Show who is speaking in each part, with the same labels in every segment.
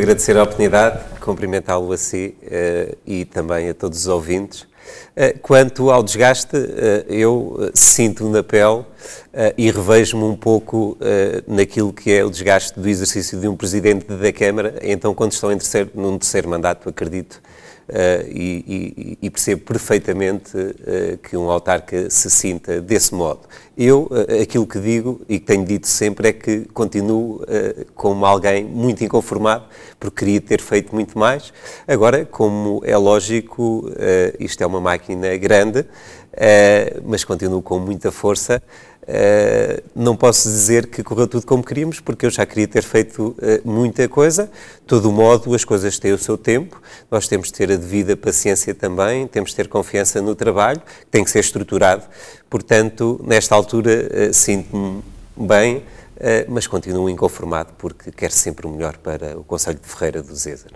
Speaker 1: Agradecer a oportunidade, cumprimentá-lo a si uh, e também a todos os ouvintes. Eh, quanto ao desgaste, eh, eu sinto na pele e revejo-me um pouco naquilo que é o desgaste do exercício de um presidente da Câmara, então quando estão em terceiro, num terceiro mandato, acredito eh, e, e, e, percebo perfeitamente eh, que um autarca se sinta desse modo. Eu, eh, aquilo que digo e que tenho dito sempre é que continuo como alguém muito inconformado, porque queria ter feito muito mais. Agora, como é lógico, isto é uma máquina grande, mas continuo com muita força eh, não posso dizer que correu tudo como queríamos, porque eu já queria ter feito eh, muita coisa. De todo modo, as coisas têm o seu tempo, nós temos de ter a devida paciência também, temos de ter confiança no trabalho, que tem que ser estruturado. Portanto, nesta altura, eh, sinto-me bem eh, mas continuo inconformado porque quer sempre o melhor para o Conselho de Ferreira do Zézer.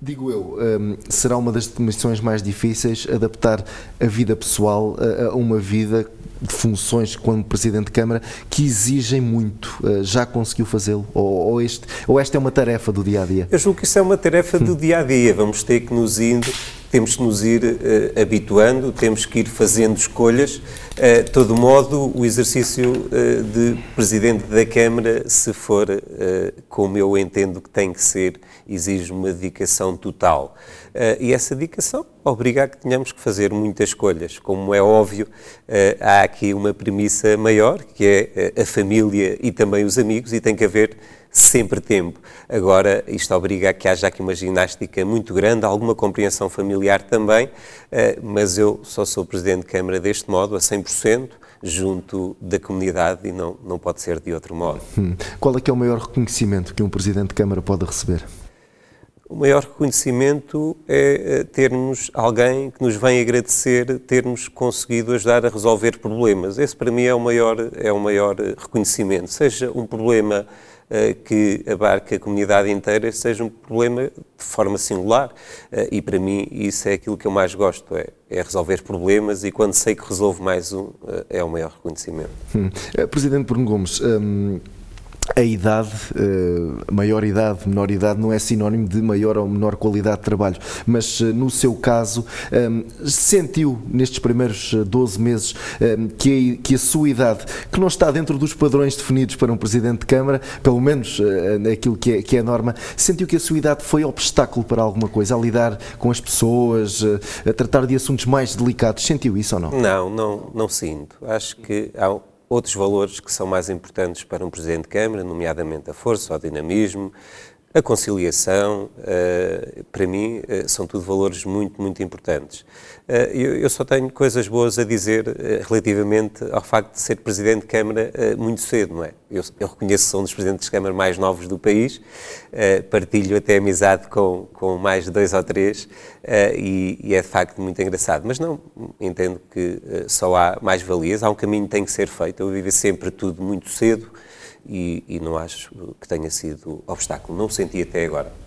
Speaker 2: Digo eu, ehm, será uma das missões mais difíceis adaptar a vida pessoal eh, a uma vida de funções como Presidente de Câmara que exigem muito. Eh, já conseguiu fazê-lo? Ou, ou, este, ou esta é uma tarefa do dia a dia?
Speaker 1: Eu julgo que isso é uma tarefa do hum. dia a dia. Vamos ter que nos indo temos que nos ir uh, habituando, temos que ir fazendo escolhas. Uh, todo modo, o exercício uh, de Presidente da Câmara, se for uh, como eu entendo que tem que ser, exige uma dedicação total. e essa dedicação obriga a que tenhamos que fazer muitas escolhas. Como é óbvio, eh, há aqui uma premissa maior, que é eh, a família e também os amigos, e tem que haver sempre tempo. Agora, isto obriga a que haja aqui uma ginástica muito grande, alguma compreensão familiar também, eh, mas eu só sou Presidente de Câmara deste modo, a 100%, junto da comunidade e não, não pode ser de outro modo.
Speaker 2: Hum. Qual é que é o maior reconhecimento que um Presidente de Câmara pode receber?
Speaker 1: o maior reconhecimento é eh, termos alguém que nos vem agradecer termos conseguido ajudar a resolver problemas. Esse para mim é o maior, é o maior eh, reconhecimento, seja um problema eh, que abarca a comunidade inteira, seja um problema de forma singular. E para mim isso é aquilo que eu mais gosto, é, é resolver problemas e quando sei que resolvo mais um, é o maior reconhecimento.
Speaker 2: Hum. Presidente Bruno Gomes, hum a idade, eh, maior idade, menor idade, não é sinónimo de maior ou menor qualidade de trabalho, mas eh, no seu caso, eh, sentiu nestes primeiros 12 meses que, a, sua idade, que não está dentro dos padrões definidos para um Presidente de Câmara, pelo menos naquilo aquilo que é, que é a norma, sentiu que a sua idade foi obstáculo para alguma coisa, a lidar com as pessoas, a tratar de assuntos mais delicados, sentiu isso ou não?
Speaker 1: Não, não, não sinto. Acho que há outros valores que são mais importantes para um Presidente de Câmara, nomeadamente a força, o dinamismo, a conciliação, eh, para mim, eh, são tudo valores muito, muito importantes. Eh, eu só tenho coisas boas a dizer relativamente ao facto de ser Presidente de Câmara muito cedo, não é? Eu, eu reconheço que sou um dos Presidentes de Câmara mais novos do país, partilho até amizade com, com mais de dois ou três e, e é de facto muito engraçado. Mas não, entendo que só há mais valias, há um caminho que tem que ser feito. Eu vivo sempre tudo muito cedo e, e não acho que tenha sido obstáculo. Não o senti até agora.